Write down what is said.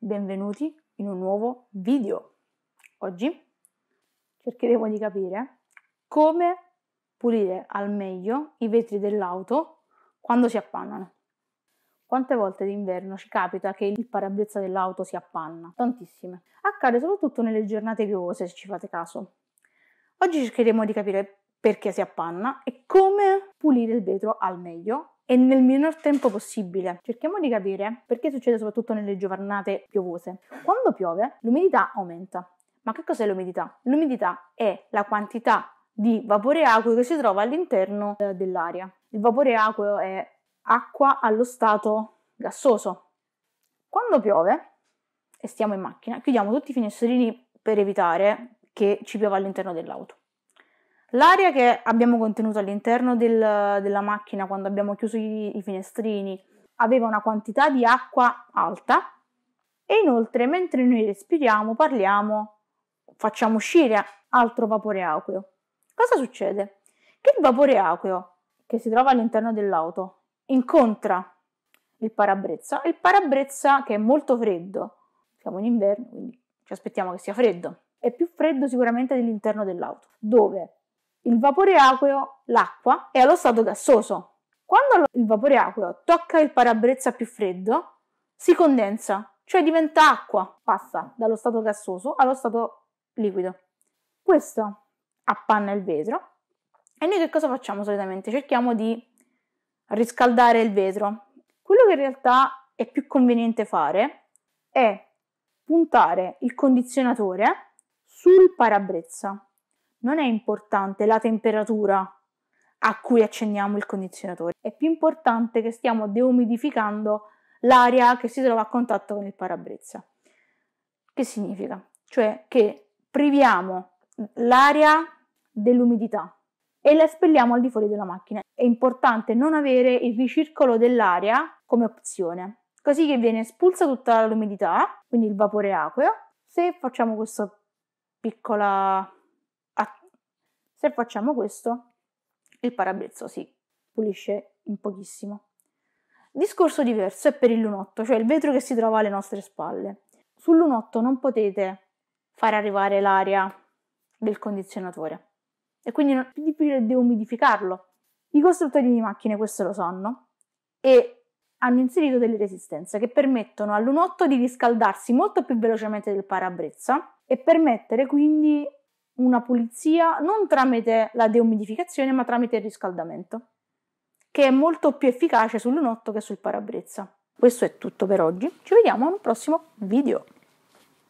Benvenuti in un nuovo video. Oggi cercheremo di capire come pulire al meglio i vetri dell'auto quando si appannano. Quante volte d'inverno ci capita che il parabrezza dell'auto si appanna? Tantissime. Accade soprattutto nelle giornate piovose, se ci fate caso. Oggi cercheremo di capire perché si appanna e come pulire il vetro al meglio e nel minor tempo possibile. Cerchiamo di capire perché succede soprattutto nelle giornate piovose. Quando piove l'umidità aumenta. Ma che cos'è l'umidità? L'umidità è la quantità di vapore acqueo che si trova all'interno eh, dell'aria. Il vapore acqueo è acqua allo stato gassoso. Quando piove e stiamo in macchina, chiudiamo tutti i finestrini per evitare che ci piova all'interno dell'auto. L'aria che abbiamo contenuto all'interno del, della macchina quando abbiamo chiuso i, i finestrini aveva una quantità di acqua alta e inoltre mentre noi respiriamo, parliamo, facciamo uscire altro vapore acqueo. Cosa succede? Che il vapore acqueo che si trova all'interno dell'auto incontra il parabrezza e il parabrezza che è molto freddo, siamo in inverno quindi ci aspettiamo che sia freddo, è più freddo sicuramente dell'interno dell'auto, dove il vapore acqueo l'acqua è allo stato gassoso. Quando il vapore acqueo tocca il parabrezza più freddo, si condensa, cioè diventa acqua, passa dallo stato gassoso allo stato liquido. Questo appanna il vetro e noi che cosa facciamo solitamente? Cerchiamo di riscaldare il vetro. Quello che in realtà è più conveniente fare è puntare il condizionatore sul parabrezza non è importante la temperatura a cui accendiamo il condizionatore, è più importante che stiamo deumidificando l'aria che si trova a contatto con il parabrezza. Che significa? Cioè che priviamo l'aria dell'umidità e la espelliamo al di fuori della macchina. È importante non avere il ricircolo dell'aria come opzione, così che viene espulsa tutta l'umidità, quindi il vapore acqueo. Se facciamo questa piccola se facciamo questo, il parabrezza si pulisce in pochissimo. Discorso diverso è per il lunotto, cioè il vetro che si trova alle nostre spalle. Sul lunotto non potete far arrivare l'aria del condizionatore e quindi è più difficile umidificarlo. I costruttori di macchine questo lo sanno e hanno inserito delle resistenze che permettono all'unotto di riscaldarsi molto più velocemente del parabrezza e permettere quindi una pulizia non tramite la deumidificazione ma tramite il riscaldamento, che è molto più efficace sull'unotto che sul parabrezza. Questo è tutto per oggi, ci vediamo a un prossimo video.